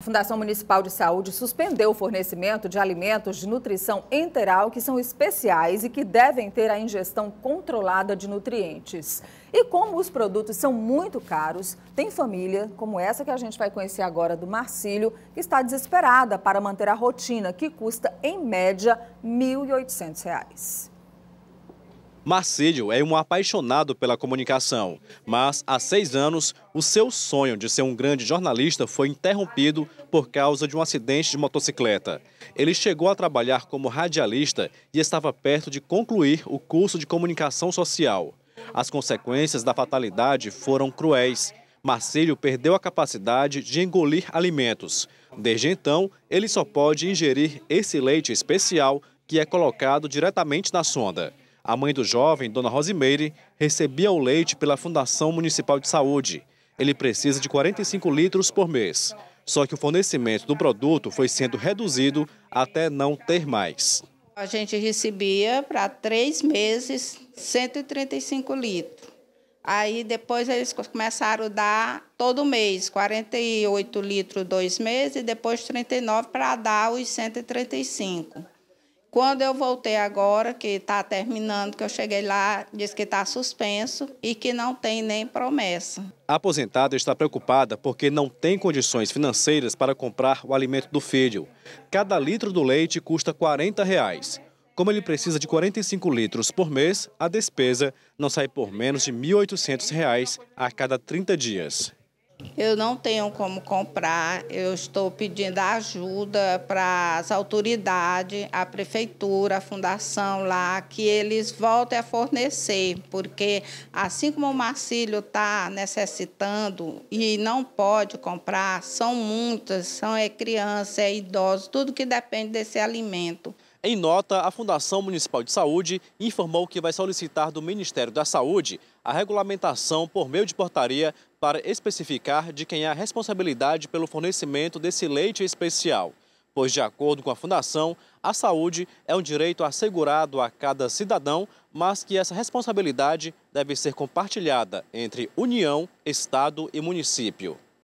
A Fundação Municipal de Saúde suspendeu o fornecimento de alimentos de nutrição enteral que são especiais e que devem ter a ingestão controlada de nutrientes. E como os produtos são muito caros, tem família como essa que a gente vai conhecer agora do Marcílio, que está desesperada para manter a rotina que custa em média R$ 1.800. Marcílio é um apaixonado pela comunicação, mas há seis anos o seu sonho de ser um grande jornalista foi interrompido por causa de um acidente de motocicleta. Ele chegou a trabalhar como radialista e estava perto de concluir o curso de comunicação social. As consequências da fatalidade foram cruéis. Marcílio perdeu a capacidade de engolir alimentos. Desde então, ele só pode ingerir esse leite especial que é colocado diretamente na sonda. A mãe do jovem, Dona Rosimeire, recebia o leite pela Fundação Municipal de Saúde. Ele precisa de 45 litros por mês. Só que o fornecimento do produto foi sendo reduzido até não ter mais. A gente recebia para três meses 135 litros. Aí depois eles começaram a dar todo mês, 48 litros dois meses e depois 39 para dar os 135. Quando eu voltei agora, que está terminando, que eu cheguei lá, disse que está suspenso e que não tem nem promessa. A aposentada está preocupada porque não tem condições financeiras para comprar o alimento do filho. Cada litro do leite custa R$ 40. Reais. Como ele precisa de 45 litros por mês, a despesa não sai por menos de R$ 1.800 a cada 30 dias. Eu não tenho como comprar, eu estou pedindo ajuda para as autoridades, a prefeitura, a fundação lá, que eles voltem a fornecer, porque assim como o Marcílio está necessitando e não pode comprar, são muitas, são é criança, é idoso, tudo que depende desse alimento. Em nota, a Fundação Municipal de Saúde informou que vai solicitar do Ministério da Saúde a regulamentação por meio de portaria para especificar de quem é a responsabilidade pelo fornecimento desse leite especial, pois, de acordo com a Fundação, a saúde é um direito assegurado a cada cidadão, mas que essa responsabilidade deve ser compartilhada entre União, Estado e município.